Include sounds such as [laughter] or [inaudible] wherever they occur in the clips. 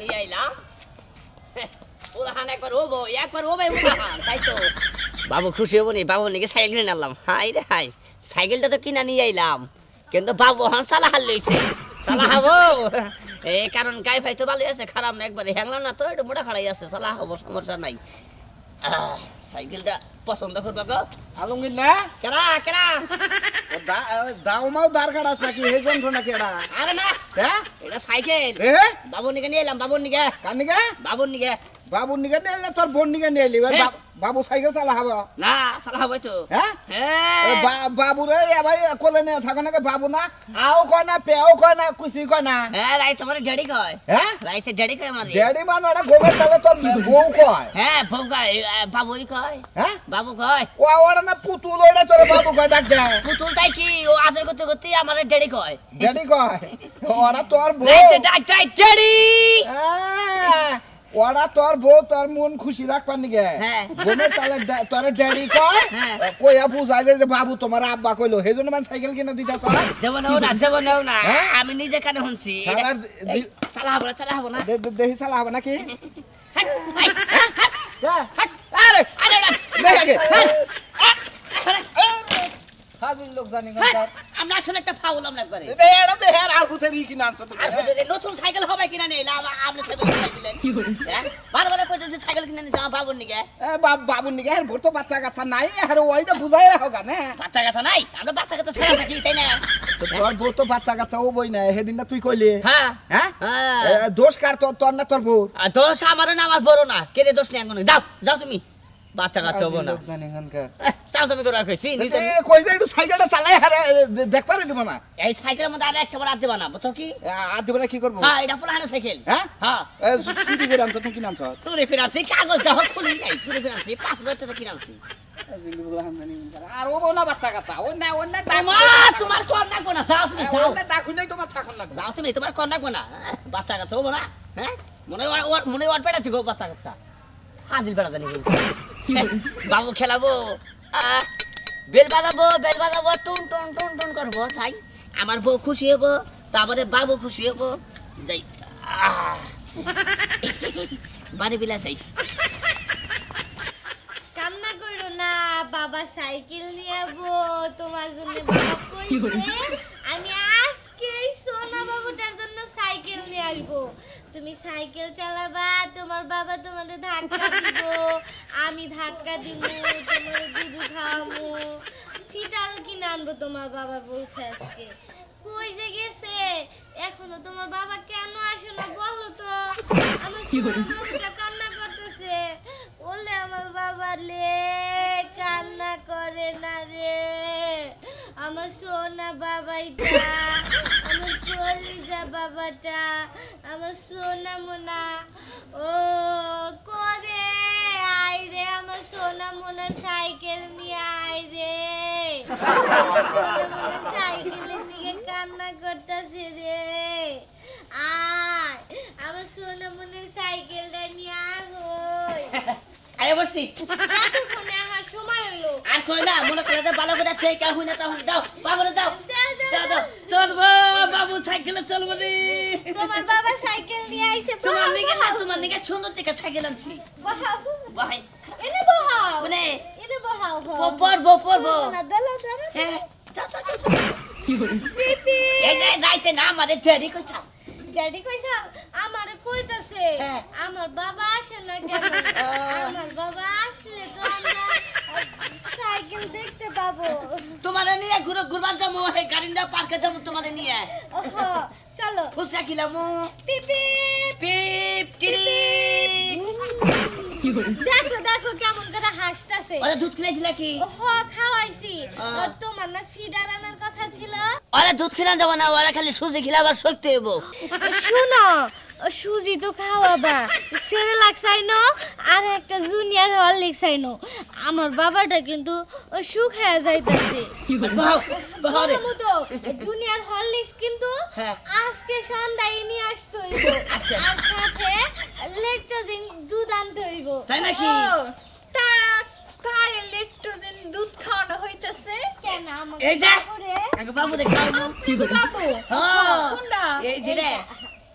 নিয়ে আইলাম বাবু খুশি হবো নি বাবু নাকি সাইকেল কিনে আনলাম হাই রে হাই সাইকেলটা তো কিনা নিয়ে আইলাম কিন্তু বাবু হন সালা হার লইছে সালা হব এ কারণ গাই ভাই তো ভালোই আছে খারাপ না একবারে হ্যাংলাম না তো একটু মোটা খাড়াই আছে সালা হবো সমস্যা নাই সাইকেলটা পছন্দ করবা গো আলমগীর না কেরা কেরা দাও মাও দার কাটাস নাকি হে যন্ত্র না কেডা আরে না হ্যাঁ? এটা সাইকেল বাবুর নিকে নিয়ে এলাম বাবুর নিকে কার নিকে বাবুর নিকে বাবুর নিকে নিয়ে এলে তোর বোন নিকে নিয়ে এলি বাবু সাইকেল চালা হবে না চালা হবে তো হ্যাঁ বাবুর ভাই কোলে নিয়ে থাকো না বাবু না আও কয় না পেও কয় না কুসি কয় না হ্যাঁ রাই তোমার ড্যাডি কয় হ্যাঁ রাইতে ড্যাডি কয় মানে ড্যাডি মানে ওটা গোবর তালে তোর বউ কয় হ্যাঁ বউ কয় বাবুই কয় হ্যাঁ বাবু কয় ও ওটা না পুতুল ওটা তোর বাবু কয় ডাক দেয় পুতুল তাই কি ও আদর করতে করতে আমার ড্যাডি কয় ড্যাডি কয় [laughs] ওরা তোর বউ ডাক ডাক ড্যাডি ওরা তোর বউ তোর মন খুশি রাখবার নিগে হ্যাঁ। বোনের তালে তোর ড্যাডি কয় হ্যাঁ। কইয়া বুঝাই যে বাবু তোমার আব্বা কইলো সেই জন্য মানে সাইকেল কিনে দিতা চলা জীবন না জীবন না হ্যাঁ? আমি নিজে কানে শুনছি চালা হবো না চালা হবো না দেহি চালা হবো নাকি আরে আরে আরে হ্যাঁ, আমরা একটা ফাউল আমরা হ্যাঁ, হ্যাঁ? নতুন সাইকেল কিনা নেই সাইকেল যাওয়া নিকে নিকে তো বাচ্চা কাচ্চা নাই ওই তো বুঝাই রাখো গা বাচ্চা কাচ্চা নাই আমরা বাচ্চা না তো বাচ্চা কাচ্চা ও বই না না তুই কইলি দোষ কার তোর না তোর দোষ আমার না আমার বড় না কে দোষ নেই যাও যাও তুমি বাচ্চা কাচ্চা হবো না চাও তুমি তোরা নিজে কই একটু সাইকেলটা চালাই হারে দেখ পারে দিব না এই সাইকেলের মধ্যে আর একটা বড় আতে বানা বুঝছো কি আর কি করব হ্যাঁ এটা পুরানো সাইকেল হ্যাঁ হ্যাঁ চুরি করে আনছো কি আনছো চুরি করে আনছি কাগজ দাও খুলি নাই করে আনছি টাকা কিনে আনছি আর ও না বাচ্চা তোমার তোমার তুমি তোমার হ্যাঁ, বাচ্চা ও হ্যাঁ মনে মনে বাচ্চা কাচ্চা হাজির বেড়া জানি বাবু খেলাবো বেল বাজাবো বেল বাজাবো টুন টুন টুন টুন করবো চাই আমার বউ খুশি হবো তারপরে বাবু খুশি হবো যাই বাড়ি বিলা যাই কান্না করো না বাবা সাইকেল নিয়ে তোমার জন্য [laughs] বাবা কইছে সাইকেল চালাবা তোমার বাবা তোমারে ধাক্কা দিব আমি ধাক্কা দিব তোমার দুধ খাওয়াবো ফিটারও কি আনবো তোমার বাবা বলছে আজকে কই যে গেছে এখনো তোমার বাবা কেন আসে না বলো তো আমার কান্না করতেছে বললে আমার বাবা লে কান্না করে না রে আমার সোনা বাবাই যা চলে কলিজা বাবাটা আমার সোনা মোনা ও করে আয় রে আমার সোনা মোনা সাইকেল নিয়ে আয় রে আমার সোনা মোনা সাইকেলে নিয়ে কান্না করতেছে রে আয় আমার সোনা মোনা সাইকেলটা নিয়ে আয় হই আরে বসি এতক্ষণে আহার সময় হলো আর কই না মনে করে ভালো করে থেকে হুনা তখন দাও বাবরে দাও দাও চল বল বাবু সাইকেল চলবো রে তোমার বাবা সাইকেল নিয়ে আইছে তোমার নিকে না তোমার নিকে সুন্দর থেকে সাইকেল আনছি বাহাও বাহাই এনে বাহাও মানে এনে বাহাও বপর বপর বো না দলা দলা হ্যাঁ চাও চাও চাও পিপি এই যে যাইতে না আমারে ড্যাডি কই চাও ড্যাডি আমার চাও আমারে কইতাছে হ্যাঁ। আমার বাবা আসে না কেন আমার বাবা আসলে তো আমরা সাইকেল দেখতে পাবো তোমারে নিয়ে ঘুরে ঘুরবার যাবো এই গাড়িটা পার্কে যাবো তোমারে নিয়ে চলো ফুসকা খিলামু দেখো দেখো কেমন করে হাসতাছে আরে দুধ খেয়েছিল কি ও খাওয়াইছি তোমার না ফিডার আনার কথা ছিল আরে দুধ খেলা যাব না ওরা খালি সুজি খিলাবার শক্তি হইব শুনো সুজি তো খাওয়াবা সেরেলাক চাইনো আর একটা জুনিয়র হরলিক চাইনো আমার বাবাটা কিন্তু শুকায়া যাইতেছে তো জুনিয়র হরলিক্স কিন্তু হ্যাঁ। আজকে সন্ধ্যায় নিয়ে আসতে হইব আচ্ছা। আর সাথে লেকটোজেন দুধ আনতে হইব তাই নাকি দুধ খাওয়ানো হইতাছে কেন এই যে বাবু রে বাবু রে বাবু এই যে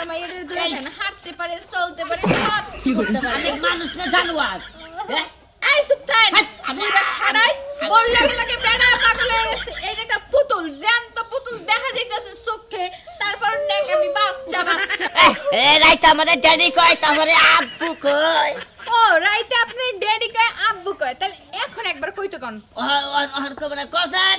আমার মায়ের ধরে দেন হাঁটতে পারে চলতে পারে সব করতে পারে আমি মানুষ না জানোয়ার এই চুপ থাক বুড়া বললে লাগে বেড়া পাগল হয়ে এই একটা পুতুল জ্যান্ত পুতুল দেখা যাইতাছে চোখে তারপর নেক আমি বাচ্চা বাচ্চা এই রাইতে আমাদের ড্যাডি কয় তাহলে আব্বু কয় ও রাইতে আপনি ড্যাডি কয় আব্বু কয় তাহলে এখন একবার কইতে কোন ওহন ওহন কবে কসার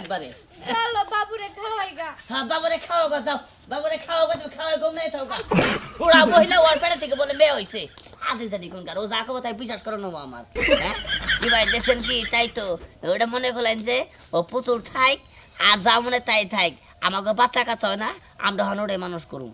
একবারে চলো বাবুরে খাওয়াইগা হ্যাঁ বাবুরে যাও বাবুরে তুমি থাকা ওরা মহিলা ওর থেকে বলে মেয়ে ও যা বিশ্বাস করো না আমার হ্যাঁ? কি ভাই দেখছেন কি তাই তো ওটা মনে করলেন যে ও পুতুল থাইক আর যা মনে তাই থাইক আমাকে বাচ্চা কাছে হয় না আমরা হন মানুষ করুন